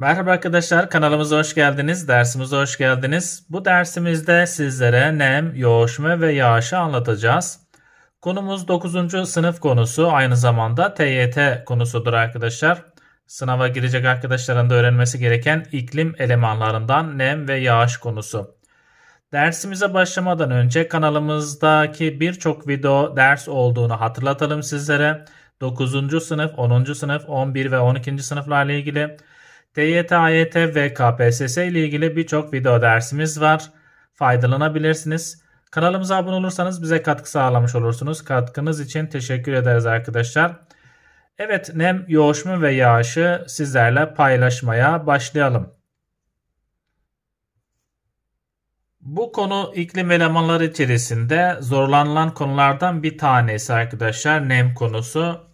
Merhaba arkadaşlar kanalımıza hoş geldiniz. Dersimize hoş geldiniz. Bu dersimizde sizlere nem, yoğuşma ve yağışı anlatacağız. Konumuz 9. sınıf konusu aynı zamanda TYT konusudur arkadaşlar. Sınava girecek arkadaşların da öğrenmesi gereken iklim elemanlarından nem ve yağış konusu. Dersimize başlamadan önce kanalımızdaki birçok video ders olduğunu hatırlatalım sizlere. 9. sınıf, 10. sınıf, 11 ve 12. sınıflarla ilgili TYT, AYT ve KPSS ile ilgili birçok video dersimiz var. Faydalanabilirsiniz. Kanalımıza abone olursanız bize katkı sağlamış olursunuz. Katkınız için teşekkür ederiz arkadaşlar. Evet nem yoğuşma ve yağışı sizlerle paylaşmaya başlayalım. Bu konu iklim elemanları içerisinde zorlanılan konulardan bir tanesi arkadaşlar nem konusu.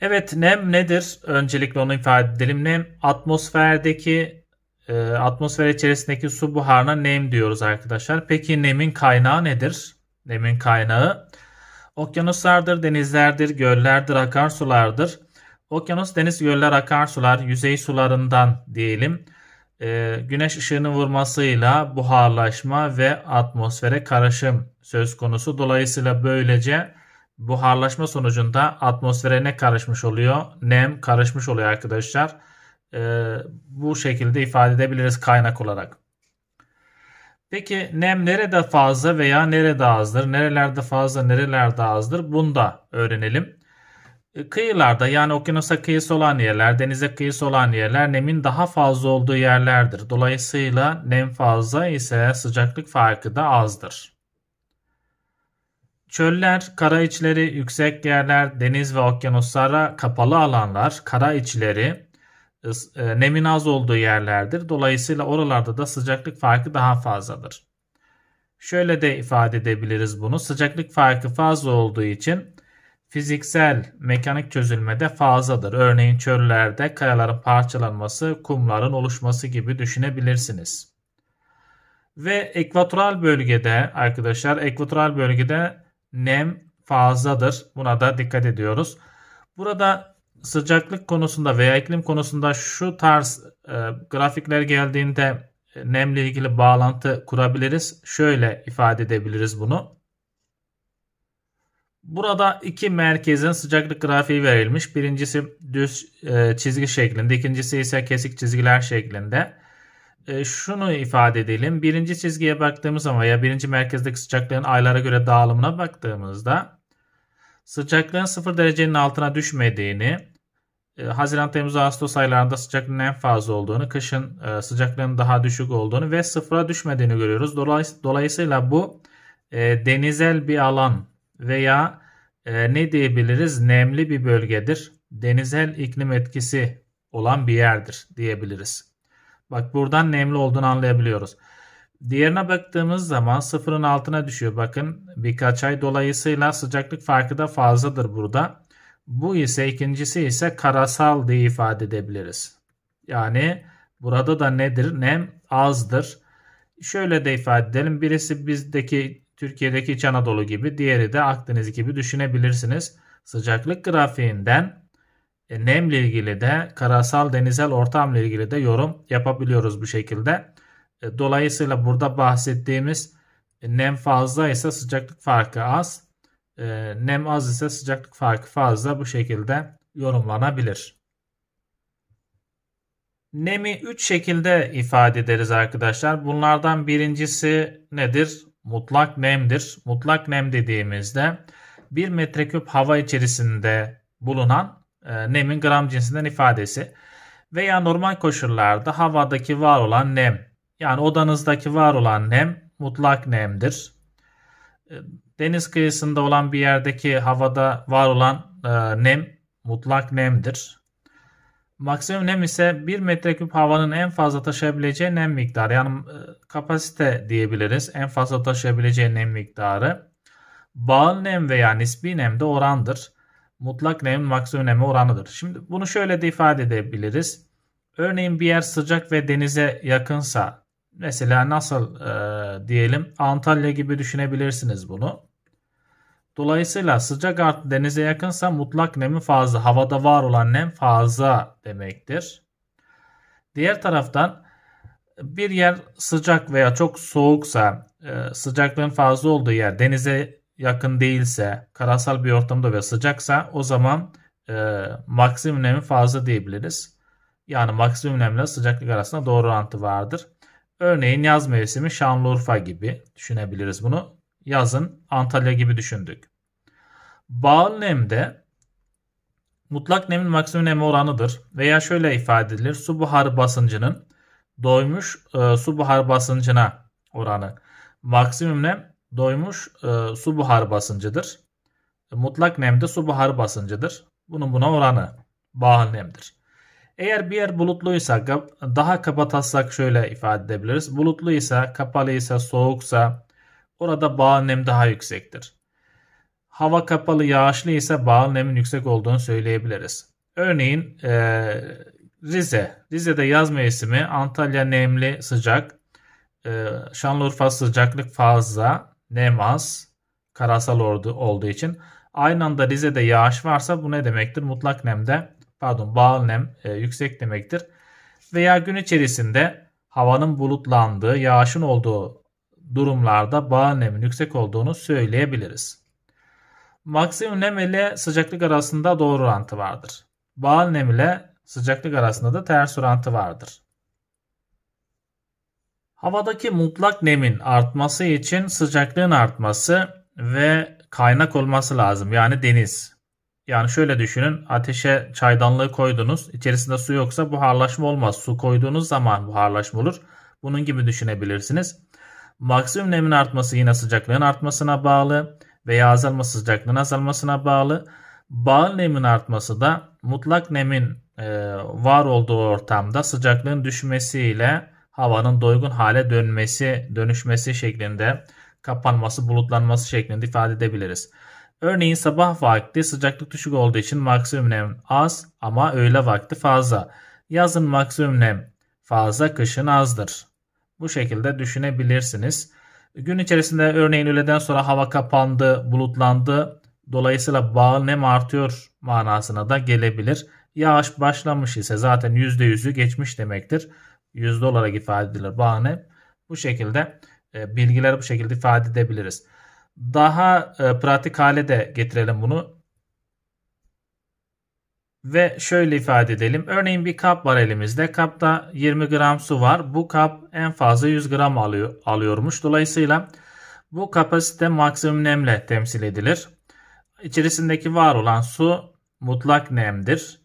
Evet nem nedir? Öncelikle onu ifade edelim. Nem atmosferdeki e, atmosfer içerisindeki su buharına nem diyoruz arkadaşlar. Peki nemin kaynağı nedir? Nemin kaynağı okyanuslardır, denizlerdir, göllerdir, akarsulardır. Okyanus, deniz, göller, akarsular, yüzey sularından diyelim. E, güneş ışığının vurmasıyla buharlaşma ve atmosfere karışım söz konusu. Dolayısıyla böylece buharlaşma sonucunda atmosfere ne karışmış oluyor? Nem karışmış oluyor arkadaşlar. Ee, bu şekilde ifade edebiliriz kaynak olarak. Peki nem nerede fazla veya nerede azdır? Nerelerde fazla, nerelerde azdır? Bunu da öğrenelim. Ee, kıyılarda yani okyanusa kıyısı olan yerler, denize kıyısı olan yerler nemin daha fazla olduğu yerlerdir. Dolayısıyla nem fazla ise sıcaklık farkı da azdır. Çöller, kara içleri, yüksek yerler, deniz ve okyanuslara kapalı alanlar, kara içleri, e, nemin az olduğu yerlerdir. Dolayısıyla oralarda da sıcaklık farkı daha fazladır. Şöyle de ifade edebiliriz bunu. Sıcaklık farkı fazla olduğu için fiziksel mekanik çözülmede fazladır. Örneğin çöllerde kayaların parçalanması, kumların oluşması gibi düşünebilirsiniz. Ve ekvatoral bölgede arkadaşlar ekvatoral bölgede nem fazladır. Buna da dikkat ediyoruz. Burada sıcaklık konusunda veya iklim konusunda şu tarz e, grafikler geldiğinde e, nemle ilgili bağlantı kurabiliriz. Şöyle ifade edebiliriz bunu. Burada iki merkezin sıcaklık grafiği verilmiş. Birincisi düz e, çizgi şeklinde, ikincisi ise kesik çizgiler şeklinde. E, şunu ifade edelim. Birinci çizgiye baktığımız zaman ya birinci merkezdeki sıcaklığın aylara göre dağılımına baktığımızda sıcaklığın 0 derecenin altına düşmediğini, e, Haziran, Temmuz, Ağustos aylarında sıcaklığın en fazla olduğunu, kışın e, sıcaklığın daha düşük olduğunu ve sıfıra düşmediğini görüyoruz. dolayısıyla bu denizel bir alan veya ne diyebiliriz nemli bir bölgedir. Denizel iklim etkisi olan bir yerdir diyebiliriz. Bak buradan nemli olduğunu anlayabiliyoruz. Diğerine baktığımız zaman sıfırın altına düşüyor. Bakın birkaç ay dolayısıyla sıcaklık farkı da fazladır burada. Bu ise ikincisi ise karasal diye ifade edebiliriz. Yani burada da nedir? Nem azdır. Şöyle de ifade edelim. Birisi bizdeki Türkiye'deki İç Anadolu gibi, diğeri de Akdeniz gibi düşünebilirsiniz. Sıcaklık grafiğinden e, nemle ilgili de karasal denizel ortamla ilgili de yorum yapabiliyoruz bu şekilde. E, dolayısıyla burada bahsettiğimiz e, nem fazla ise sıcaklık farkı az. Nem az ise sıcaklık farkı fazla bu şekilde yorumlanabilir. Nemi 3 şekilde ifade ederiz arkadaşlar. Bunlardan birincisi nedir? Mutlak nemdir. Mutlak nem dediğimizde 1 metreküp hava içerisinde bulunan e, nemin gram cinsinden ifadesi veya normal koşullarda havadaki var olan nem yani odanızdaki var olan nem mutlak nemdir. E, deniz kıyısında olan bir yerdeki havada var olan e, nem mutlak nemdir. Maksimum nem ise 1 metreküp havanın en fazla taşıyabileceği nem miktarı yani e, kapasite diyebiliriz. En fazla taşıyabileceği nem miktarı. Bağıl nem veya nispi nem de orandır mutlak nemin maksimum nemi oranıdır. Şimdi bunu şöyle de ifade edebiliriz. Örneğin bir yer sıcak ve denize yakınsa mesela nasıl e, diyelim Antalya gibi düşünebilirsiniz bunu. Dolayısıyla sıcak artı denize yakınsa mutlak nemi fazla, havada var olan nem fazla demektir. Diğer taraftan bir yer sıcak veya çok soğuksa, e, sıcaklığın fazla olduğu yer denize yakın değilse, karasal bir ortamda ve sıcaksa o zaman e, maksimum nemi fazla diyebiliriz. Yani maksimum nemle sıcaklık arasında doğru orantı vardır. Örneğin yaz mevsimi Şanlıurfa gibi düşünebiliriz bunu. Yazın Antalya gibi düşündük. Bağlı nemde mutlak nemin maksimum nemi oranıdır veya şöyle ifade edilir. Su buharı basıncının doymuş e, su buharı basıncına oranı. Maksimum nem Doymuş e, su buhar basıncıdır. E, mutlak nem de su buhar basıncıdır. Bunun buna oranı bağıl nemdir. Eğer bir yer bulutluysa daha kapatasak şöyle ifade edebiliriz. Bulutluysa, kapalıysa, soğuksa orada bağıl nem daha yüksektir. Hava kapalı yağışlı ise bağıl nemin yüksek olduğunu söyleyebiliriz. Örneğin e, Rize. Rize'de yaz mevsimi Antalya nemli sıcak, e, Şanlıurfa sıcaklık fazla, nemaz karasal ordu olduğu için aynı anda Rize'de yağış varsa bu ne demektir? Mutlak nemde pardon bağlı nem e, yüksek demektir. Veya gün içerisinde havanın bulutlandığı, yağışın olduğu durumlarda bağlı nemin yüksek olduğunu söyleyebiliriz. Maksimum nem ile sıcaklık arasında doğru orantı vardır. Bağlı nem ile sıcaklık arasında da ters orantı vardır. Havadaki mutlak nemin artması için sıcaklığın artması ve kaynak olması lazım. Yani deniz. Yani şöyle düşünün ateşe çaydanlığı koydunuz. İçerisinde su yoksa buharlaşma olmaz. Su koyduğunuz zaman buharlaşma olur. Bunun gibi düşünebilirsiniz. Maksimum nemin artması yine sıcaklığın artmasına bağlı veya azalma sıcaklığın azalmasına bağlı. Bağlı nemin artması da mutlak nemin e, var olduğu ortamda sıcaklığın düşmesiyle havanın doygun hale dönmesi, dönüşmesi şeklinde kapanması, bulutlanması şeklinde ifade edebiliriz. Örneğin sabah vakti sıcaklık düşük olduğu için maksimum nem az ama öğle vakti fazla. Yazın maksimum nem fazla, kışın azdır. Bu şekilde düşünebilirsiniz. Gün içerisinde örneğin öğleden sonra hava kapandı, bulutlandı. Dolayısıyla bağ nem artıyor manasına da gelebilir. Yağış başlamış ise zaten %100'ü geçmiş demektir yüzde olarak ifade edilir bu Bu şekilde e, bilgileri bu şekilde ifade edebiliriz. Daha e, pratik hale de getirelim bunu. Ve şöyle ifade edelim. Örneğin bir kap var elimizde. Kapta 20 gram su var. Bu kap en fazla 100 gram alıyor, alıyormuş. Dolayısıyla bu kapasite maksimum nemle temsil edilir. İçerisindeki var olan su mutlak nemdir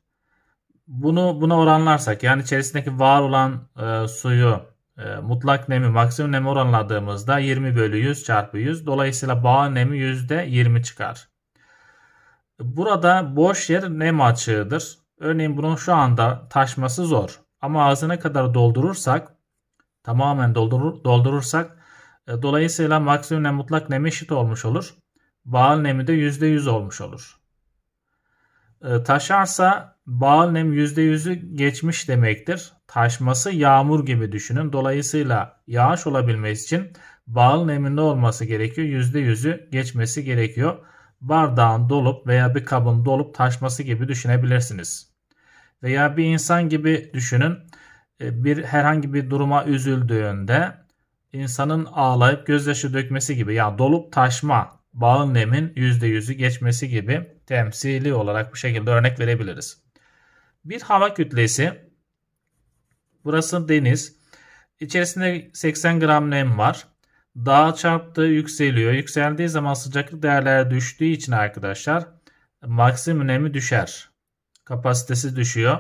bunu buna oranlarsak yani içerisindeki var olan e, suyu e, mutlak nemi maksimum nemi oranladığımızda 20 bölü 100 çarpı 100 dolayısıyla bağ nemi yüzde %20 çıkar. Burada boş yer nem açığıdır. Örneğin bunun şu anda taşması zor ama ağzına kadar doldurursak tamamen doldurur, doldurursak e, dolayısıyla maksimum nem mutlak nemi eşit olmuş olur. Bağıl nemi de %100 olmuş olur. E, taşarsa bağın nem %100'ü geçmiş demektir. Taşması yağmur gibi düşünün. Dolayısıyla yağış olabilmesi için bağın neminde olması gerekiyor. %100'ü geçmesi gerekiyor. Bardağın dolup veya bir kabın dolup taşması gibi düşünebilirsiniz. Veya bir insan gibi düşünün. E, bir herhangi bir duruma üzüldüğünde insanın ağlayıp gözyaşı dökmesi gibi ya yani dolup taşma bağın nemin %100'ü geçmesi gibi temsili olarak bu şekilde örnek verebiliriz. Bir hava kütlesi, burası deniz, içerisinde 80 gram nem var. Dağ çarptığı yükseliyor. Yükseldiği zaman sıcaklık değerleri düştüğü için arkadaşlar maksimum nemi düşer. Kapasitesi düşüyor.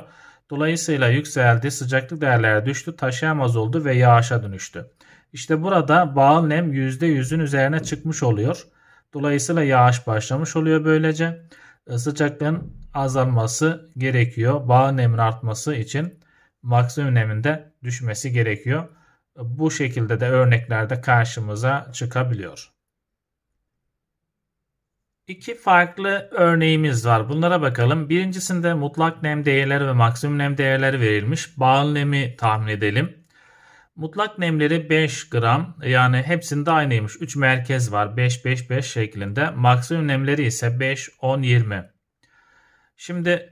Dolayısıyla yükseldi, sıcaklık değerleri düştü, taşıyamaz oldu ve yağışa dönüştü. İşte burada bağıl nem %100'ün üzerine çıkmış oluyor. Dolayısıyla yağış başlamış oluyor böylece. Ee, sıcaklığın azalması gerekiyor. bağ nemin artması için maksimum neminde düşmesi gerekiyor. Ee, bu şekilde de örneklerde karşımıza çıkabiliyor. İki farklı örneğimiz var. Bunlara bakalım. Birincisinde mutlak nem değerleri ve maksimum nem değerleri verilmiş. Bağın nemi tahmin edelim. Mutlak nemleri 5 gram yani hepsinde aynıymış. 3 merkez var 5 5 5 şeklinde. Maksimum nemleri ise 5 10 20. Şimdi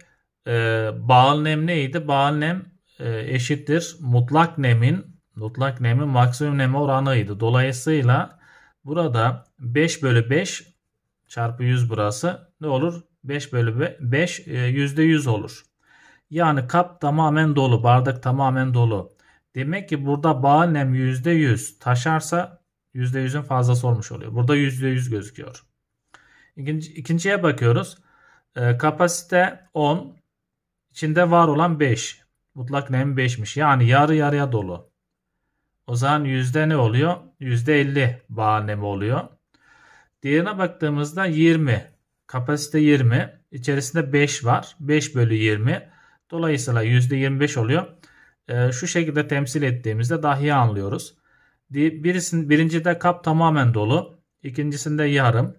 e, bağıl nem neydi? Bağıl nem e, eşittir mutlak nemin mutlak nemin maksimum nem oranıydı. Dolayısıyla burada 5 bölü 5 çarpı 100 burası ne olur? 5 bölü 5 %100 e, olur. Yani kap tamamen dolu, bardak tamamen dolu. Demek ki burada bağ nem %100 taşarsa %100'ün fazlası olmuş oluyor. Burada %100 gözüküyor. İkinci, ikinciye bakıyoruz. E, kapasite 10. içinde var olan 5. Mutlak nem 5'miş. Yani yarı yarıya dolu. O zaman yüzde ne oluyor? Yüzde 50 bağ nemi oluyor. Diğerine baktığımızda 20. Kapasite 20. İçerisinde 5 var. 5 bölü 20. Dolayısıyla yüzde 25 oluyor. Ee, şu şekilde temsil ettiğimizde dahi anlıyoruz. Birisinin, birincide kap tamamen dolu, ikincisinde yarım,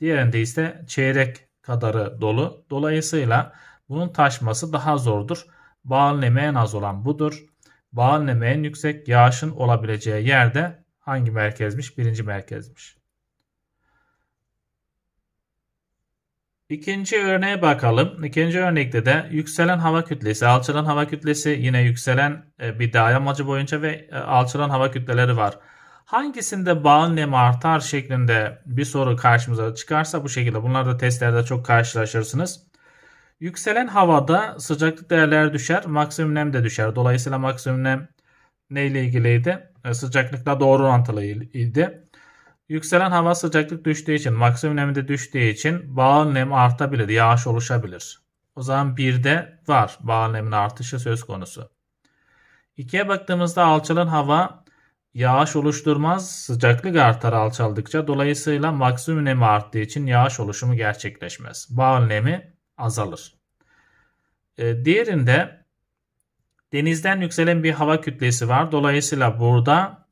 diğerinde ise çeyrek kadarı dolu. Dolayısıyla bunun taşması daha zordur. Bağın en az olan budur. Bağın en yüksek yağışın olabileceği yerde hangi merkezmiş? Birinci merkezmiş. İkinci örneğe bakalım. İkinci örnekte de yükselen hava kütlesi, alçalan hava kütlesi yine yükselen e, bir daire amacı boyunca ve e, alçalan hava kütleleri var. Hangisinde bağın nemi artar şeklinde bir soru karşımıza çıkarsa bu şekilde. Bunlar da testlerde çok karşılaşırsınız. Yükselen havada sıcaklık değerleri düşer, maksimum nem de düşer. Dolayısıyla maksimum nem neyle ilgiliydi? E, sıcaklıkla doğru orantılıydı. Yükselen hava sıcaklık düştüğü için, maksimum nemi düştüğü için bağın nem artabilir, yağış oluşabilir. O zaman 1'de var bağın nemin artışı söz konusu. İkiye baktığımızda alçalan hava yağış oluşturmaz, sıcaklık artar alçaldıkça. Dolayısıyla maksimum nemi arttığı için yağış oluşumu gerçekleşmez. Bağın nemi azalır. Ee, diğerinde denizden yükselen bir hava kütlesi var. Dolayısıyla burada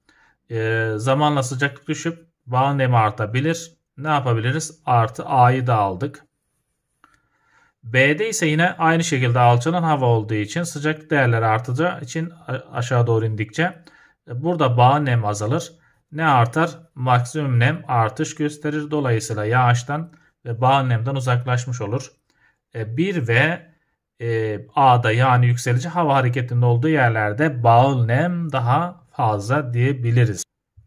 e, zamanla sıcaklık düşüp Valnemi artabilir. Ne yapabiliriz? Artı A'yı da aldık. B'de ise yine aynı şekilde alçalan hava olduğu için sıcak değerleri artacağı için aşağı doğru indikçe e, burada bağ nem azalır. Ne artar? Maksimum nem artış gösterir. Dolayısıyla yağıştan ve bağ nemden uzaklaşmış olur. 1 e, ve e, A'da yani yükselici hava hareketinin olduğu yerlerde bağıl nem daha fazla diyebiliriz.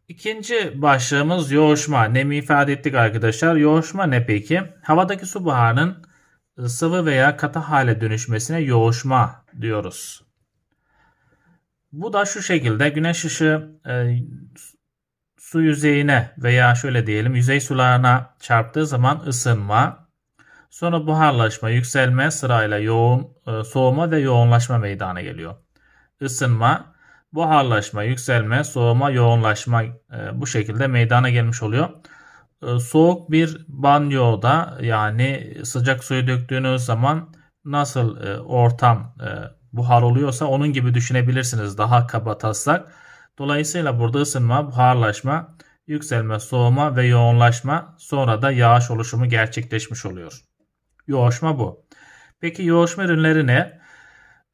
İkinci başlığımız yoğuşma. Nemi ifade ettik arkadaşlar. Yoğuşma ne peki? Havadaki su buharının sıvı veya katı hale dönüşmesine yoğuşma diyoruz. Bu da şu şekilde güneş ışığı e, su yüzeyine veya şöyle diyelim yüzey sularına çarptığı zaman ısınma, sonra buharlaşma, yükselme sırayla yoğun e, soğuma ve yoğunlaşma meydana geliyor. Isınma buharlaşma, yükselme, soğuma, yoğunlaşma e, bu şekilde meydana gelmiş oluyor. E, soğuk bir banyoda yani sıcak suyu döktüğünüz zaman nasıl e, ortam e, buhar oluyorsa onun gibi düşünebilirsiniz daha kaba taslak. Dolayısıyla burada ısınma, buharlaşma, yükselme, soğuma ve yoğunlaşma sonra da yağış oluşumu gerçekleşmiş oluyor. Yoğuşma bu. Peki yoğuşma ürünleri ne?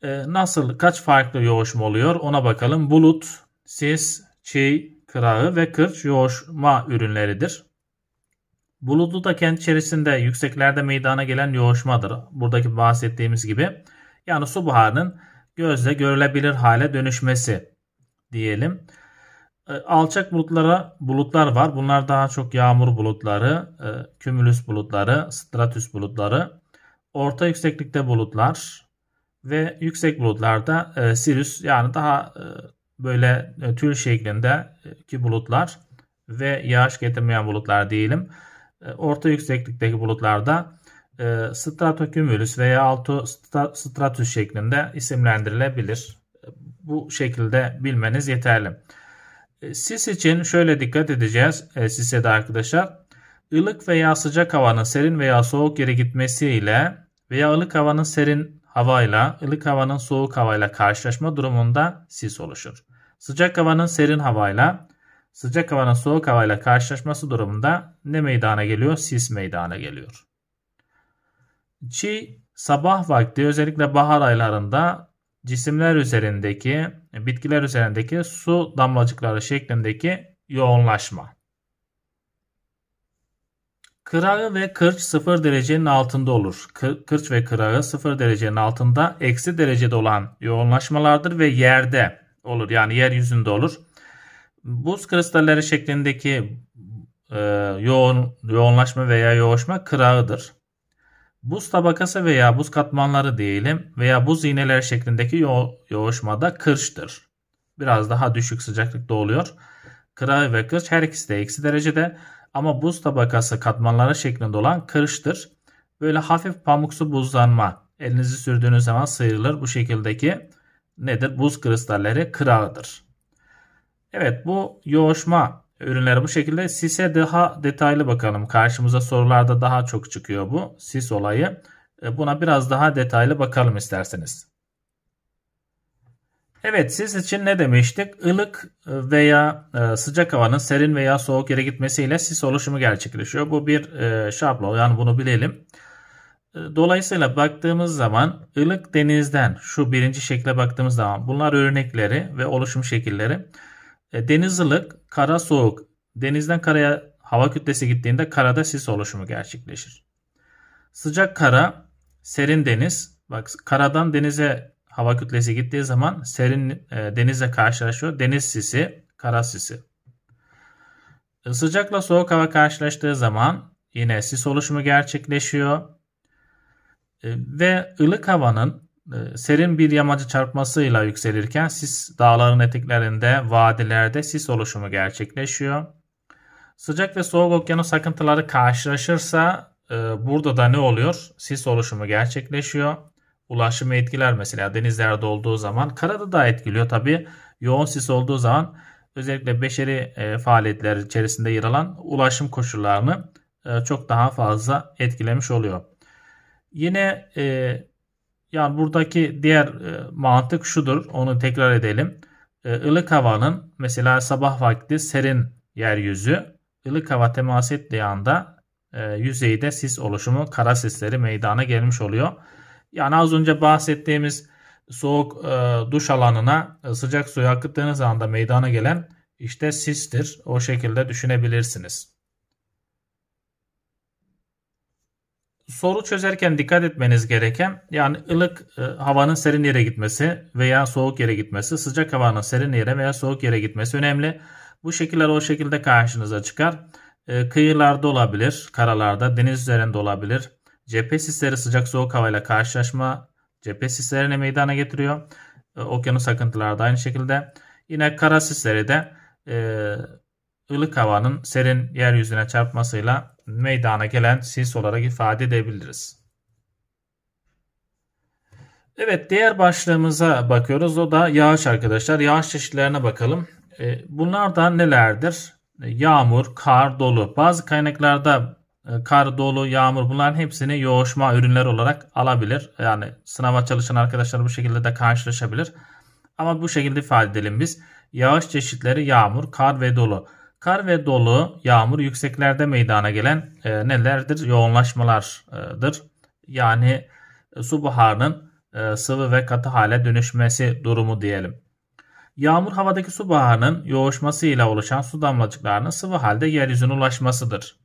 Ee, nasıl kaç farklı yoğuşma oluyor ona bakalım. Bulut, sis, çiğ, kırağı ve kırç yoğuşma ürünleridir. Bulutlu da kent içerisinde yükseklerde meydana gelen yoğuşmadır. Buradaki bahsettiğimiz gibi. Yani su buharının gözle görülebilir hale dönüşmesi diyelim. Ee, alçak bulutlara bulutlar var. Bunlar daha çok yağmur bulutları, e, kümülüs bulutları, stratüs bulutları. Orta yükseklikte bulutlar, ve yüksek bulutlarda e, Sirius yani daha e, böyle e, tül şeklinde e, ki bulutlar ve yağış getirmeyen bulutlar diyelim. E, orta yükseklikteki bulutlarda e, stratokümülüs veya alto stratus şeklinde isimlendirilebilir. E, bu şekilde bilmeniz yeterli. E, sis için şöyle dikkat edeceğiz e, sise de arkadaşlar. Ilık veya sıcak havanın serin veya soğuk yere gitmesiyle veya ılık havanın serin havayla, ılık havanın soğuk havayla karşılaşma durumunda sis oluşur. Sıcak havanın serin havayla, sıcak havanın soğuk havayla karşılaşması durumunda ne meydana geliyor? Sis meydana geliyor. Çi sabah vakti özellikle bahar aylarında cisimler üzerindeki, bitkiler üzerindeki su damlacıkları şeklindeki yoğunlaşma. Kırağı ve kırç 0 derecenin altında olur. Kırç ve kırağı 0 derecenin altında eksi derecede olan yoğunlaşmalardır ve yerde olur. Yani yeryüzünde olur. Buz kristalleri şeklindeki e, yoğun yoğunlaşma veya yoğuşma kırağıdır. Buz tabakası veya buz katmanları diyelim veya buz iğneleri şeklindeki yo yoğuşma da kırçtır. Biraz daha düşük sıcaklıkta oluyor. Kırağı ve kırç her ikisi de eksi derecede ama buz tabakası katmanları şeklinde olan kırıştır. Böyle hafif pamuksu buzlanma elinizi sürdüğünüz zaman sıyrılır. Bu şekildeki nedir? Buz kristalleri kırağıdır. Evet bu yoğuşma ürünleri bu şekilde. Sis'e daha detaylı bakalım. Karşımıza sorularda daha çok çıkıyor bu sis olayı. E, buna biraz daha detaylı bakalım isterseniz. Evet siz için ne demiştik? Ilık veya e, sıcak havanın serin veya soğuk yere gitmesiyle sis oluşumu gerçekleşiyor. Bu bir e, şablon yani bunu bilelim. E, dolayısıyla baktığımız zaman ılık denizden şu birinci şekle baktığımız zaman bunlar örnekleri ve oluşum şekilleri. Deniz ılık, kara soğuk. Denizden karaya hava kütlesi gittiğinde karada sis oluşumu gerçekleşir. Sıcak kara, serin deniz. Bak karadan denize hava kütlesi gittiği zaman serin e, denizle karşılaşıyor. Deniz sisi, kara sisi. E, sıcakla soğuk hava karşılaştığı zaman yine sis oluşumu gerçekleşiyor. E, ve ılık havanın e, serin bir yamacı çarpmasıyla yükselirken sis dağların eteklerinde, vadilerde sis oluşumu gerçekleşiyor. Sıcak ve soğuk okyanus akıntıları karşılaşırsa e, burada da ne oluyor? Sis oluşumu gerçekleşiyor ulaşımı etkiler mesela denizlerde olduğu zaman. Karada da etkiliyor tabi. Yoğun sis olduğu zaman özellikle beşeri e, faaliyetler içerisinde yer alan ulaşım koşullarını e, çok daha fazla etkilemiş oluyor. Yine e, yani buradaki diğer mantık şudur. Onu tekrar edelim. Ilık havanın mesela sabah vakti serin yeryüzü ılık hava temas ettiği anda e, yüzeyde sis oluşumu kara sisleri meydana gelmiş oluyor. Yani az önce bahsettiğimiz soğuk e, duş alanına e, sıcak suyu akıttığınız anda meydana gelen işte sistir. O şekilde düşünebilirsiniz. Soru çözerken dikkat etmeniz gereken yani ılık e, havanın serin yere gitmesi veya soğuk yere gitmesi, sıcak havanın serin yere veya soğuk yere gitmesi önemli. Bu şekiller o şekilde karşınıza çıkar. E, kıyılarda olabilir, karalarda, deniz üzerinde olabilir Cephe sisleri sıcak soğuk havayla karşılaşma cephe sislerini meydana getiriyor. Ee, okyanus akıntıları da aynı şekilde. Yine kara sisleri de e, ılık havanın serin yeryüzüne çarpmasıyla meydana gelen sis olarak ifade edebiliriz. Evet diğer başlığımıza bakıyoruz. O da yağış arkadaşlar. Yağış çeşitlerine bakalım. E, bunlar da nelerdir? E, yağmur, kar, dolu. Bazı kaynaklarda ee, kar, dolu, yağmur bunların hepsini yoğuşma ürünler olarak alabilir. Yani sınava çalışan arkadaşlar bu şekilde de karşılaşabilir. Ama bu şekilde ifade edelim biz. Yağış çeşitleri yağmur, kar ve dolu. Kar ve dolu yağmur yükseklerde meydana gelen e, nelerdir? Yoğunlaşmalardır. Yani e, su buharının e, sıvı ve katı hale dönüşmesi durumu diyelim. Yağmur havadaki su buharının yoğuşmasıyla oluşan su damlacıklarının sıvı halde yeryüzüne ulaşmasıdır.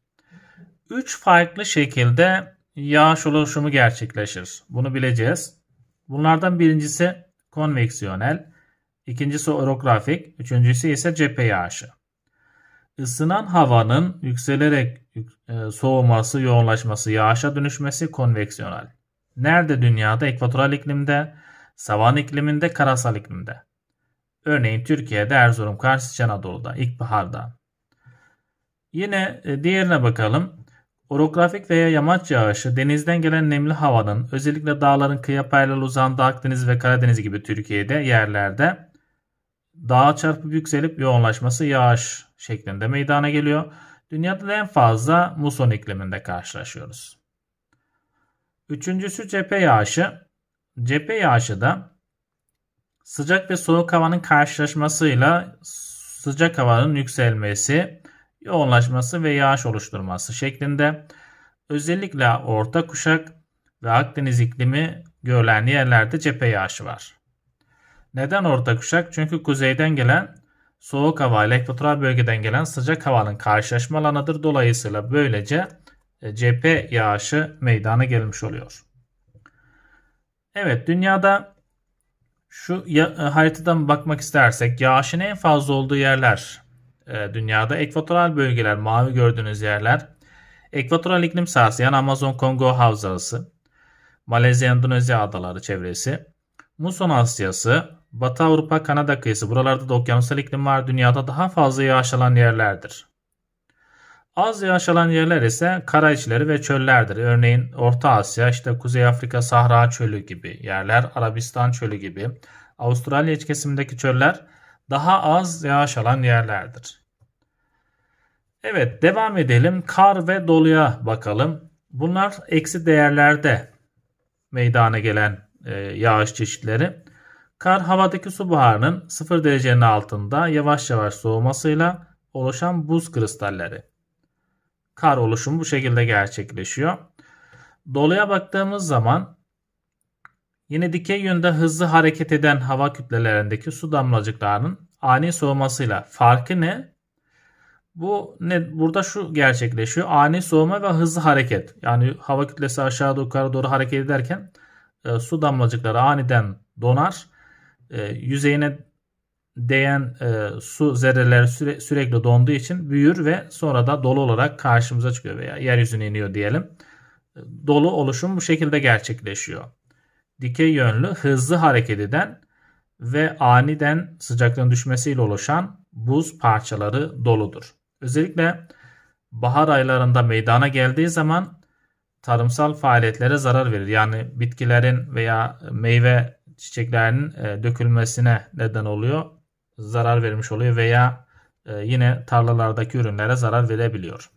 3 farklı şekilde yağış oluşumu gerçekleşir. Bunu bileceğiz. Bunlardan birincisi konveksiyonel, ikincisi orografik, üçüncüsü ise cephe yağışı. Isınan havanın yükselerek e, soğuması, yoğunlaşması, yağışa dönüşmesi konveksiyonel. Nerede dünyada? Ekvatoral iklimde, savan ikliminde, karasal iklimde. Örneğin Türkiye'de Erzurum, Kars, İç Anadolu'da, ilkbaharda. Yine e, diğerine bakalım. Orografik veya yamaç yağışı denizden gelen nemli havanın özellikle dağların kıyı paralel uzandığı Akdeniz ve Karadeniz gibi Türkiye'de yerlerde dağa çarpıp yükselip yoğunlaşması yağış şeklinde meydana geliyor. Dünyada en fazla muson ikliminde karşılaşıyoruz. Üçüncüsü cephe yağışı. Cephe yağışı da sıcak ve soğuk havanın karşılaşmasıyla sıcak havanın yükselmesi, yoğunlaşması ve yağış oluşturması şeklinde. Özellikle orta kuşak ve Akdeniz iklimi görülen yerlerde cephe yağışı var. Neden orta kuşak? Çünkü kuzeyden gelen soğuk hava ile ekvatoral bölgeden gelen sıcak havanın karşılaşma alanıdır. Dolayısıyla böylece e, cephe yağışı meydana gelmiş oluyor. Evet dünyada şu e, haritadan bakmak istersek yağışın en fazla olduğu yerler e, dünyada. Ekvatoral bölgeler mavi gördüğünüz yerler. Ekvatoral iklim sahası yani Amazon Kongo Havzası. Malezya Endonezya adaları çevresi. Muson Asyası, Batı Avrupa Kanada kıyısı buralarda da okyanusal iklim var. Dünyada daha fazla yağış alan yerlerdir. Az yağış alan yerler ise kara içleri ve çöllerdir. Örneğin Orta Asya, işte Kuzey Afrika Sahra Çölü gibi yerler, Arabistan Çölü gibi. Avustralya iç kesimindeki çöller daha az yağış alan yerlerdir. Evet devam edelim. Kar ve doluya bakalım. Bunlar eksi değerlerde meydana gelen e, yağış çeşitleri. Kar havadaki su buharının 0 derecenin altında yavaş yavaş soğumasıyla oluşan buz kristalleri. Kar oluşumu bu şekilde gerçekleşiyor. Doluya baktığımız zaman yine dikey yönde hızlı hareket eden hava kütlelerindeki su damlacıklarının ani soğumasıyla farkı ne? Bu ne burada şu gerçekleşiyor. Ani soğuma ve hızlı hareket. Yani hava kütlesi aşağı doğru yukarı doğru hareket ederken e, su damlacıkları aniden donar. E, yüzeyine değen e, su zerreleri süre, sürekli donduğu için büyür ve sonra da dolu olarak karşımıza çıkıyor veya yeryüzüne iniyor diyelim. E, dolu oluşum bu şekilde gerçekleşiyor. Dikey yönlü hızlı hareket eden ve aniden sıcaklığın düşmesiyle oluşan buz parçaları doludur. Özellikle bahar aylarında meydana geldiği zaman tarımsal faaliyetlere zarar verir. Yani bitkilerin veya meyve çiçeklerinin e, dökülmesine neden oluyor. Zarar vermiş oluyor veya e, yine tarlalardaki ürünlere zarar verebiliyor.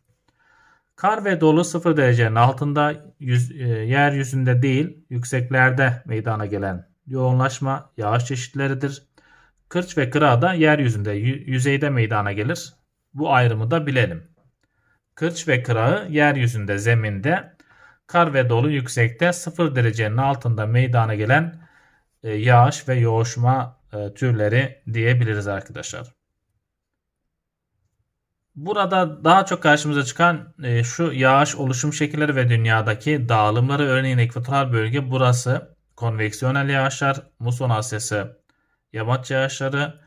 Kar ve dolu 0 derecenin altında yüz, e, yeryüzünde değil yükseklerde meydana gelen yoğunlaşma yağış çeşitleridir. Kırç ve kıra da yeryüzünde yüzeyde meydana gelir. Bu ayrımı da bilelim. Kırç ve kırağı yeryüzünde zeminde kar ve dolu yüksekte 0 derecenin altında meydana gelen e, yağış ve yoğuşma e, türleri diyebiliriz arkadaşlar. Burada daha çok karşımıza çıkan e, şu yağış oluşum şekilleri ve dünyadaki dağılımları örneğin ekvatoral bölge burası konveksiyonel yağışlar, muson asyası, yamaç yağışları,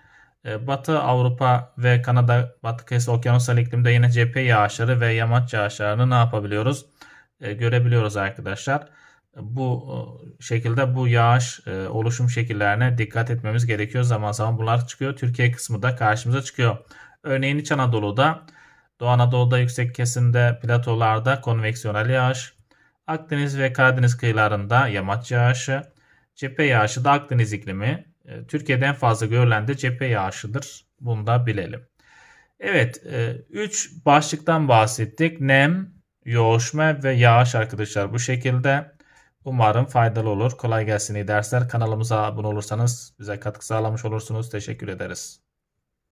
ee, Batı Avrupa ve Kanada Batı Kıyısı Okyanusal iklimde yine cephe yağışları ve yamaç yağışlarını ne yapabiliyoruz? Ee, görebiliyoruz arkadaşlar. Bu e, şekilde bu yağış e, oluşum şekillerine dikkat etmemiz gerekiyor. Zaman zaman bunlar çıkıyor. Türkiye kısmı da karşımıza çıkıyor. Örneğin İç Anadolu'da, Doğu Anadolu'da yüksek kesimde platolarda konveksiyonel yağış, Akdeniz ve Karadeniz kıyılarında yamaç yağışı, cephe yağışı da Akdeniz iklimi, e, Türkiye'den fazla görülen de cephe yağışıdır. Bunu da bilelim. Evet, 3 e, başlıktan bahsettik. Nem, yoğuşma ve yağış arkadaşlar bu şekilde. Umarım faydalı olur. Kolay gelsin iyi dersler. Kanalımıza abone olursanız bize katkı sağlamış olursunuz. Teşekkür ederiz.